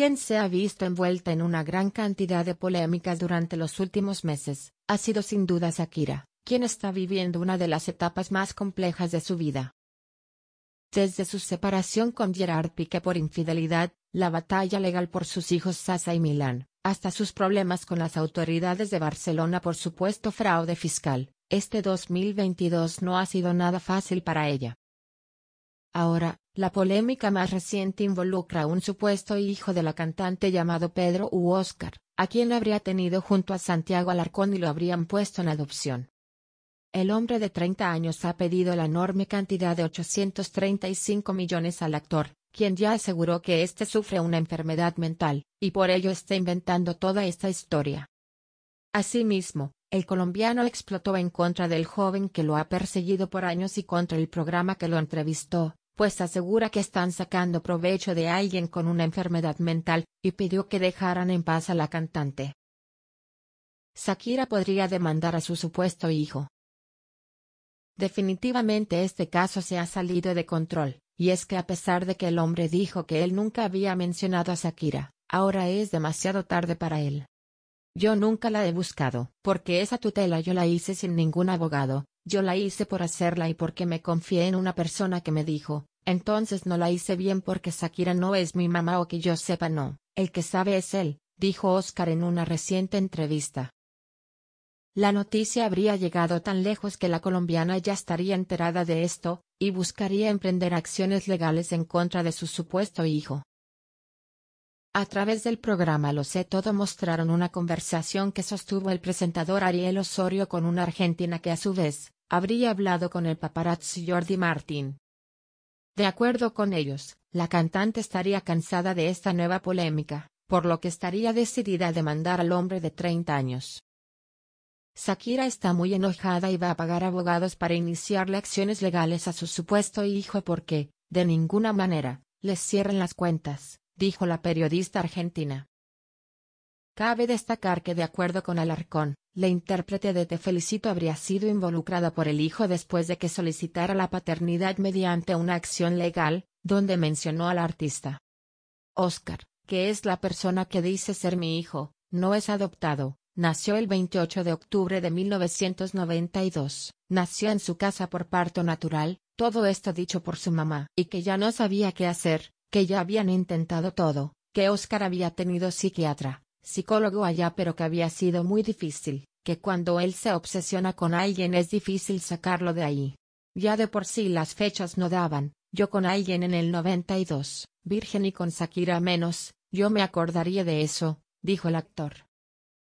quien se ha visto envuelta en una gran cantidad de polémicas durante los últimos meses, ha sido sin duda Shakira, quien está viviendo una de las etapas más complejas de su vida. Desde su separación con Gerard Piqué por infidelidad, la batalla legal por sus hijos Sasa y Milán, hasta sus problemas con las autoridades de Barcelona por supuesto fraude fiscal, este 2022 no ha sido nada fácil para ella. Ahora, la polémica más reciente involucra a un supuesto hijo de la cantante llamado Pedro u Oscar, a quien habría tenido junto a Santiago Alarcón y lo habrían puesto en adopción. El hombre de 30 años ha pedido la enorme cantidad de 835 millones al actor, quien ya aseguró que éste sufre una enfermedad mental, y por ello está inventando toda esta historia. Asimismo, el colombiano explotó en contra del joven que lo ha perseguido por años y contra el programa que lo entrevistó, pues asegura que están sacando provecho de alguien con una enfermedad mental, y pidió que dejaran en paz a la cantante. Shakira podría demandar a su supuesto hijo. Definitivamente este caso se ha salido de control, y es que a pesar de que el hombre dijo que él nunca había mencionado a Shakira, ahora es demasiado tarde para él. Yo nunca la he buscado, porque esa tutela yo la hice sin ningún abogado, yo la hice por hacerla y porque me confié en una persona que me dijo, entonces no la hice bien porque Shakira no es mi mamá o que yo sepa no, el que sabe es él, dijo Oscar en una reciente entrevista. La noticia habría llegado tan lejos que la colombiana ya estaría enterada de esto, y buscaría emprender acciones legales en contra de su supuesto hijo. A través del programa Lo sé todo mostraron una conversación que sostuvo el presentador Ariel Osorio con una argentina que a su vez, habría hablado con el paparazzi Jordi Martín, de acuerdo con ellos, la cantante estaría cansada de esta nueva polémica, por lo que estaría decidida a demandar al hombre de 30 años. Shakira está muy enojada y va a pagar abogados para iniciarle acciones legales a su supuesto hijo porque, de ninguna manera, les cierran las cuentas, dijo la periodista argentina. Cabe destacar que de acuerdo con Alarcón, la intérprete de Te Felicito habría sido involucrada por el hijo después de que solicitara la paternidad mediante una acción legal, donde mencionó al artista. Oscar, que es la persona que dice ser mi hijo, no es adoptado, nació el 28 de octubre de 1992, nació en su casa por parto natural, todo esto dicho por su mamá, y que ya no sabía qué hacer, que ya habían intentado todo, que Oscar había tenido psiquiatra, psicólogo allá pero que había sido muy difícil, que cuando él se obsesiona con alguien es difícil sacarlo de ahí. Ya de por sí las fechas no daban, yo con alguien en el 92, virgen y con Shakira menos, yo me acordaría de eso, dijo el actor.